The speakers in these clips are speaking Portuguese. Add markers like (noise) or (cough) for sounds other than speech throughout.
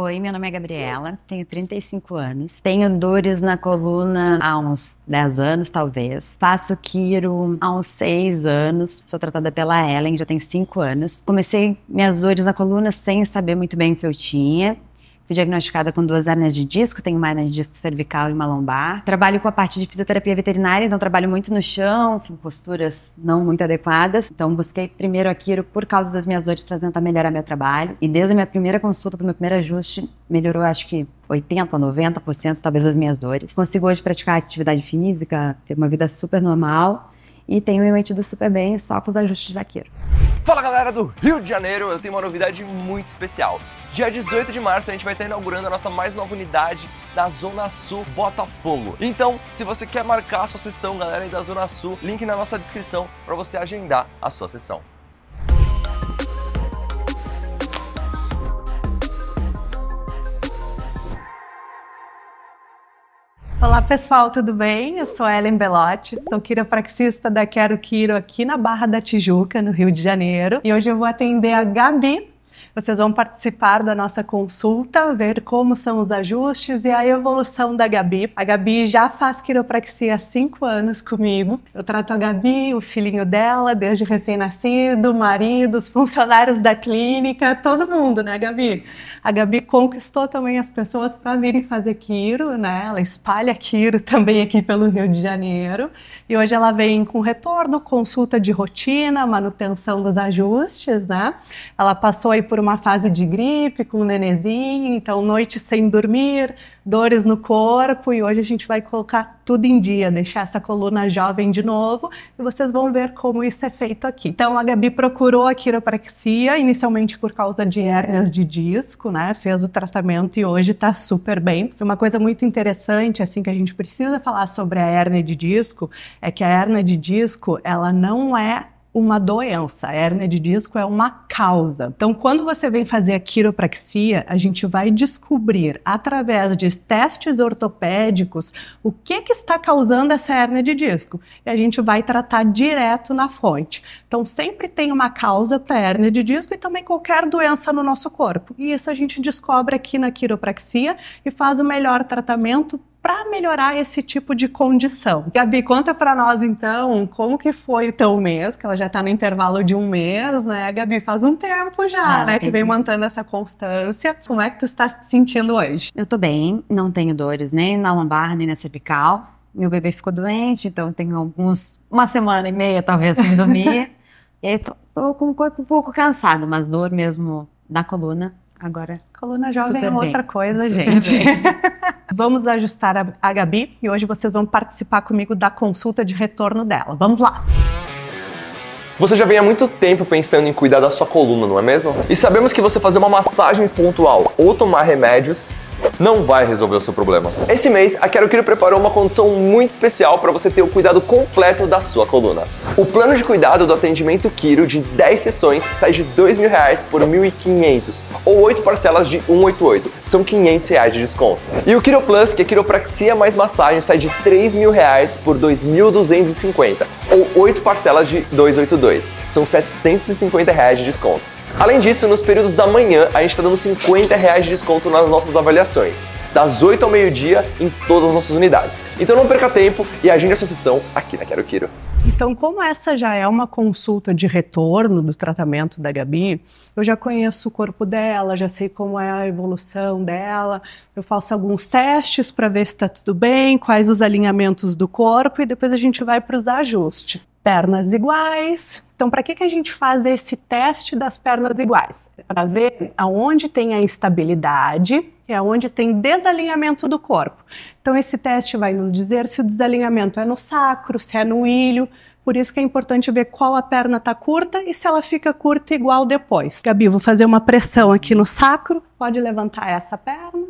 Oi, meu nome é Gabriela, tenho 35 anos. Tenho dores na coluna há uns 10 anos, talvez. Faço quiro há uns 6 anos. Sou tratada pela Ellen, já tem 5 anos. Comecei minhas dores na coluna sem saber muito bem o que eu tinha. Fui diagnosticada com duas hernias de disco, tenho uma hernia de disco cervical e uma lombar. Trabalho com a parte de fisioterapia veterinária, então trabalho muito no chão, com posturas não muito adequadas. Então busquei primeiro a Quiro por causa das minhas dores para tentar melhorar meu trabalho. E desde a minha primeira consulta, do meu primeiro ajuste, melhorou acho que 80, 90% talvez das minhas dores. Consigo hoje praticar atividade física, ter uma vida super normal e tenho me mantido super bem só com os ajustes vaqueiro. Fala galera do Rio de Janeiro, eu tenho uma novidade muito especial. Dia 18 de março a gente vai estar inaugurando a nossa mais nova unidade da Zona Sul Botafogo. Então, se você quer marcar a sua sessão, galera aí da Zona Sul, link na nossa descrição para você agendar a sua sessão. Olá pessoal, tudo bem? Eu sou Ellen Belotti, sou quiropraxista da Quero Quiro aqui na Barra da Tijuca, no Rio de Janeiro. E hoje eu vou atender a Gabi, vocês vão participar da nossa consulta, ver como são os ajustes e a evolução da Gabi. A Gabi já faz quiropraxia há cinco anos comigo. Eu trato a Gabi, o filhinho dela, desde recém-nascido, marido, os funcionários da clínica, todo mundo, né, Gabi? A Gabi conquistou também as pessoas para virem fazer quiro, né? Ela espalha quiro também aqui pelo Rio de Janeiro. E hoje ela vem com retorno, consulta de rotina, manutenção dos ajustes, né? Ela passou aí por uma numa fase de gripe com o nenenzinho, então noite sem dormir, dores no corpo e hoje a gente vai colocar tudo em dia, deixar essa coluna jovem de novo e vocês vão ver como isso é feito aqui. Então a Gabi procurou a quiropraxia inicialmente por causa de hérnias de disco, né? Fez o tratamento e hoje tá super bem. Uma coisa muito interessante assim que a gente precisa falar sobre a hérnia de disco é que a hérnia de disco, ela não é uma doença. A hérnia de disco é uma causa. Então, quando você vem fazer a quiropraxia, a gente vai descobrir através de testes ortopédicos o que, que está causando essa hérnia de disco e a gente vai tratar direto na fonte. Então, sempre tem uma causa para a hérnia de disco e também qualquer doença no nosso corpo. E isso a gente descobre aqui na quiropraxia e faz o melhor tratamento para melhorar esse tipo de condição. Gabi, conta para nós então como que foi o teu mês, que ela já está no intervalo de um mês, né? Gabi, faz um tempo já, ah, né, que vem que... mantendo essa constância. Como é que tu está se sentindo hoje? Eu tô bem, não tenho dores nem na lombar, nem na cervical. Meu bebê ficou doente, então tenho alguns uma semana e meia talvez sem dormir. (laughs) e aí tô, tô com o corpo um pouco cansado, mas dor mesmo na coluna Agora, coluna jovem é outra coisa, Super gente. (laughs) Vamos ajustar a, a Gabi e hoje vocês vão participar comigo da consulta de retorno dela. Vamos lá! Você já vem há muito tempo pensando em cuidar da sua coluna, não é mesmo? E sabemos que você fazer uma massagem pontual ou tomar remédios não vai resolver o seu problema. Esse mês, a Quero Quiro preparou uma condição muito especial para você ter o cuidado completo da sua coluna. O plano de cuidado do atendimento Quiro de 10 sessões sai de R$ 2.000 por R$ 1.500, ou 8 parcelas de R$ 188, são R$ 500 reais de desconto. E o Quiro Plus, que é quiropraxia mais massagem, sai de R$ 3.000 por R$ 2.250, ou 8 parcelas de R$ 282, são R$ 750 reais de desconto. Além disso, nos períodos da manhã, a gente está dando 50 reais de desconto nas nossas avaliações, das 8 ao meio-dia em todas as nossas unidades. Então não perca tempo e agende a sua sessão aqui na Quero Quiro. Então, como essa já é uma consulta de retorno do tratamento da Gabi, eu já conheço o corpo dela, já sei como é a evolução dela, eu faço alguns testes para ver se está tudo bem, quais os alinhamentos do corpo e depois a gente vai para os ajustes. Pernas iguais, então, para que, que a gente faz esse teste das pernas iguais? É para ver aonde tem a estabilidade e aonde tem desalinhamento do corpo. Então, esse teste vai nos dizer se o desalinhamento é no sacro, se é no ilho. Por isso que é importante ver qual a perna está curta e se ela fica curta igual depois. Gabi, vou fazer uma pressão aqui no sacro. Pode levantar essa perna,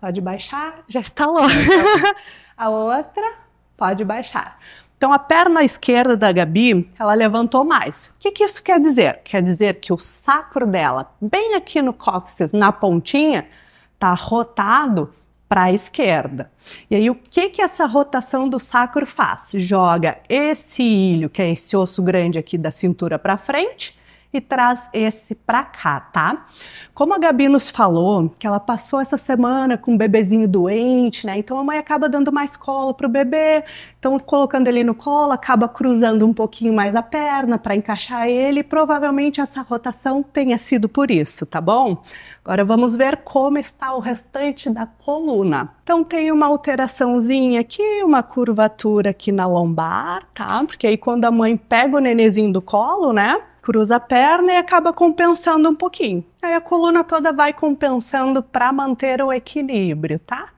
pode baixar, já está longe. (laughs) a outra, pode baixar. Então, a perna esquerda da Gabi, ela levantou mais. O que, que isso quer dizer? Quer dizer que o sacro dela, bem aqui no cóccix, na pontinha, está rotado para a esquerda. E aí, o que, que essa rotação do sacro faz? Joga esse ilho, que é esse osso grande aqui da cintura para frente, e traz esse pra cá, tá? Como a Gabi nos falou, que ela passou essa semana com um bebezinho doente, né? Então a mãe acaba dando mais colo pro bebê, então colocando ele no colo, acaba cruzando um pouquinho mais a perna para encaixar ele. Provavelmente essa rotação tenha sido por isso, tá bom? Agora vamos ver como está o restante da coluna. Então tem uma alteraçãozinha aqui, uma curvatura aqui na lombar, tá? Porque aí quando a mãe pega o nenezinho do colo, né? cruza a perna e acaba compensando um pouquinho. Aí a coluna toda vai compensando para manter o equilíbrio, tá?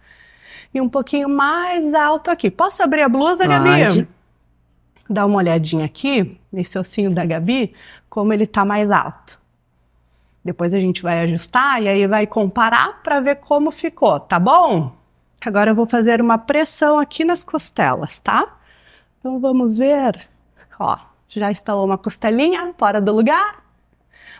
E um pouquinho mais alto aqui. Posso abrir a blusa, Gabi? Pode. Dá uma olhadinha aqui nesse ossinho da Gabi, como ele tá mais alto. Depois a gente vai ajustar e aí vai comparar para ver como ficou, tá bom? Agora eu vou fazer uma pressão aqui nas costelas, tá? Então vamos ver. Ó, já instalou uma costelinha fora do lugar.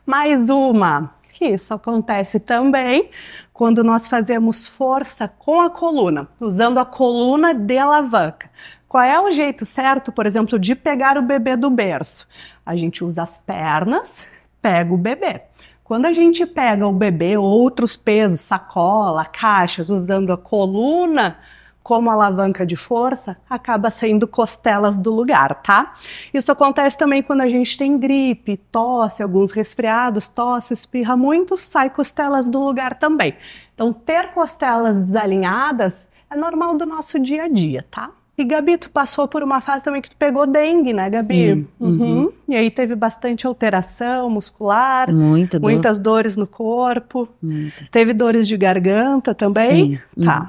Mais uma. Isso acontece também quando nós fazemos força com a coluna, usando a coluna de alavanca. Qual é o jeito certo, por exemplo, de pegar o bebê do berço? A gente usa as pernas, pega o bebê. Quando a gente pega o bebê, outros pesos, sacola, caixas, usando a coluna, como alavanca de força, acaba sendo costelas do lugar, tá? Isso acontece também quando a gente tem gripe, tosse, alguns resfriados, tosse, espirra muito, sai costelas do lugar também. Então, ter costelas desalinhadas é normal do nosso dia a dia, tá? E Gabi, tu passou por uma fase também que tu pegou dengue, né, Gabi? Sim. Uhum. uhum. E aí teve bastante alteração muscular, Muita dor. muitas dores no corpo. Muita. Teve dores de garganta também? Sim. Tá. Uhum.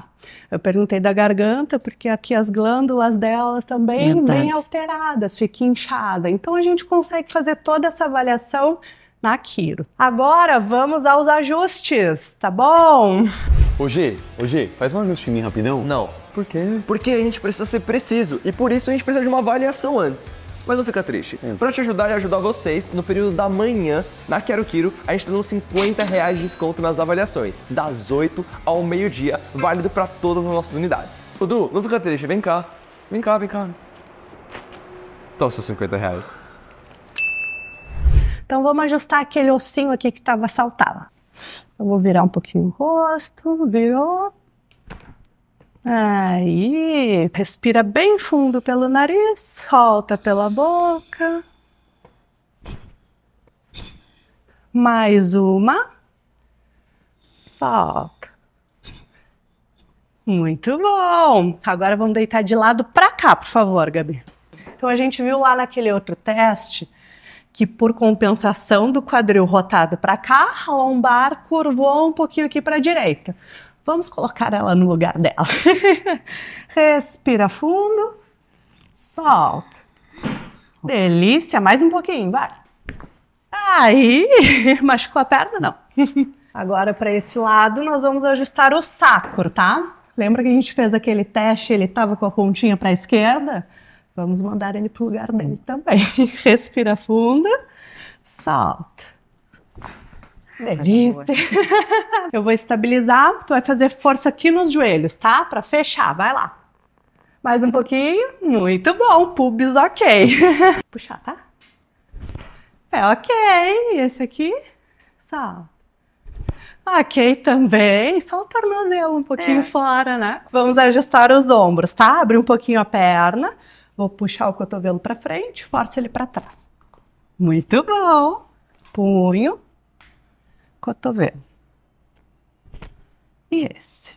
Eu perguntei da garganta, porque aqui as glândulas delas também bem alteradas, fica inchada. Então a gente consegue fazer toda essa avaliação na Quiro. Agora vamos aos ajustes, tá bom? Ô G, ô G, faz um ajuste em mim rapidão. Não. Por quê? Porque a gente precisa ser preciso e por isso a gente precisa de uma avaliação antes. Mas não fica triste. É. Pra te ajudar e ajudar vocês, no período da manhã, na Quero Quiro, a gente tá dando 50 reais de desconto nas avaliações, das 8 ao meio-dia, válido para todas as nossas unidades. Dudu, não fica triste, vem cá. Vem cá, vem cá. Tô tá seus 50 reais. Então vamos ajustar aquele ossinho aqui que tava saltava. Eu vou virar um pouquinho o rosto, virou. Aí, respira bem fundo pelo nariz, solta pela boca. Mais uma. Solta. Muito bom! Agora vamos deitar de lado para cá, por favor, Gabi. Então a gente viu lá naquele outro teste que por compensação do quadril rotado para cá, a lombar curvou um pouquinho aqui para a direita. Vamos colocar ela no lugar dela. (laughs) Respira fundo, solta. Delícia, mais um pouquinho, vai. Aí, (laughs) machucou a perna? Não. (laughs) Agora, para esse lado, nós vamos ajustar o sacro, tá? Lembra que a gente fez aquele teste, ele estava com a pontinha para a esquerda? Vamos mandar ele para o lugar dele hum. também. (laughs) Respira fundo, solta. Delícia. Eu vou estabilizar, tu vai fazer força aqui nos joelhos, tá? Para fechar, vai lá. Mais um pouquinho. Muito bom, pubis ok. (laughs) Puxar, tá? É ok. Esse aqui, solta. Ok, também. Só o tornozelo um pouquinho é. fora, né? Vamos ajustar os ombros, tá? Abre um pouquinho a perna. Vou puxar o cotovelo para frente, força ele para trás. Muito bom. Punho, cotovelo. E esse.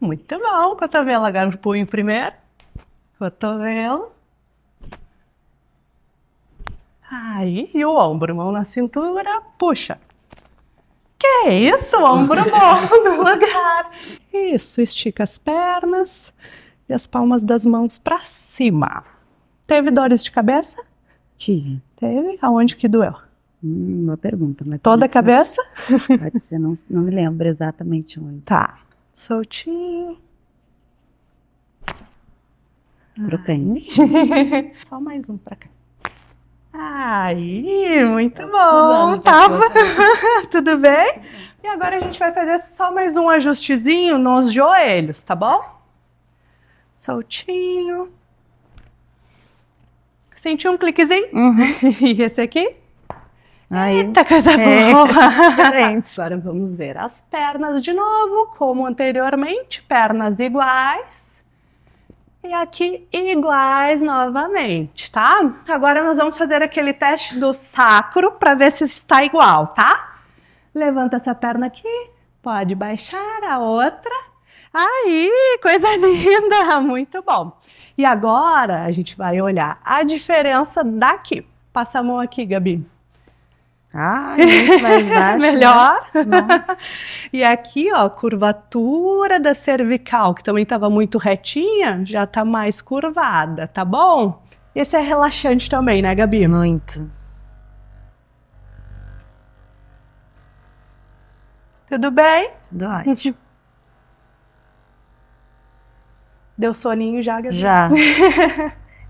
Muito bom. Cotovelo, agora o punho primeiro. Cotovelo. Aí, e o ombro, mão na cintura, puxa. Que isso, ombro bom no (laughs) lugar. Isso, estica as pernas e as palmas das mãos para cima. Teve dores de cabeça? Tive. Teve? Aonde que doeu? Hum, uma pergunta. Mas Toda a cabeça? Pode, pode ser, não, não me lembro exatamente onde. Tá. Soltinho. Crocante. (laughs) Só mais um pra cá. Aí, muito tá bom. Tá Tava. (laughs) Tudo bem? E agora a gente vai fazer só mais um ajustezinho nos joelhos, tá bom? soltinho. sentiu um cliquezinho. Uhum. (laughs) E esse aqui? Aí, Eita, coisa é, boa! (laughs) Agora vamos ver as pernas de novo, como anteriormente, pernas iguais. E aqui iguais novamente, tá? Agora nós vamos fazer aquele teste do sacro para ver se está igual, tá? Levanta essa perna aqui, pode baixar a outra Aí, coisa (laughs) linda, muito bom. E agora a gente vai olhar a diferença daqui. Passa a mão aqui, Gabi. Ah, (laughs) muito mais baixo. Né? Melhor. Né? e aqui, ó, curvatura da cervical, que também estava muito retinha, já está mais curvada, tá bom? Esse é relaxante também, né, Gabi? Muito. Tudo bem? Tudo ótimo. (laughs) Deu soninho já, Gabi? Já.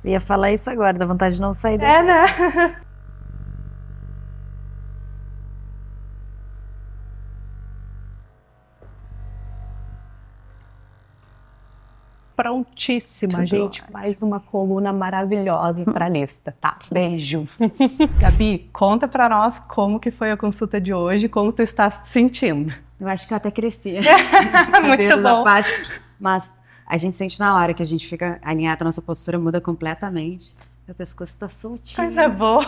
Eu (laughs) ia falar isso agora, dá vontade de não sair é, daqui. É, né? (laughs) Prontíssima, Tudo gente. Ótimo. Mais uma coluna maravilhosa para (laughs) lista, tá? Beijo. Gabi, conta para nós como que foi a consulta de hoje, como tu está se sentindo. Eu acho que eu até cresci. Muito bom. Parte, mas a gente sente na hora que a gente fica alinhado, a nossa postura muda completamente. Meu pescoço tá soltinho. Coisa boa.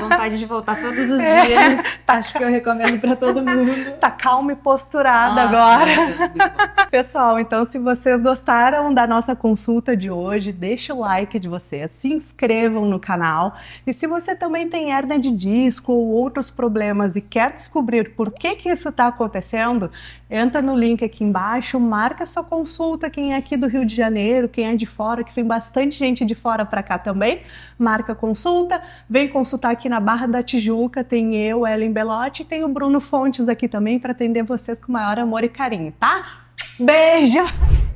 vontade de voltar todos os (laughs) é. dias. É, (laughs) Acho que eu recomendo para todo (laughs) mundo. Tá calma e posturada nossa, agora. Pessoal, então se vocês gostaram da nossa consulta de hoje, deixa o like de vocês, se inscrevam no canal. E se você também tem hernia de disco ou outros problemas e quer descobrir por que que isso está acontecendo, entra no link aqui embaixo, marca sua consulta, quem é aqui do Rio de Janeiro, quem é de fora, que tem bastante gente de fora para cá também marca consulta. Vem consultar aqui na Barra da Tijuca, tem eu, Ellen Belotti, e tem o Bruno Fontes aqui também para atender vocês com maior amor e carinho, tá? Beijo!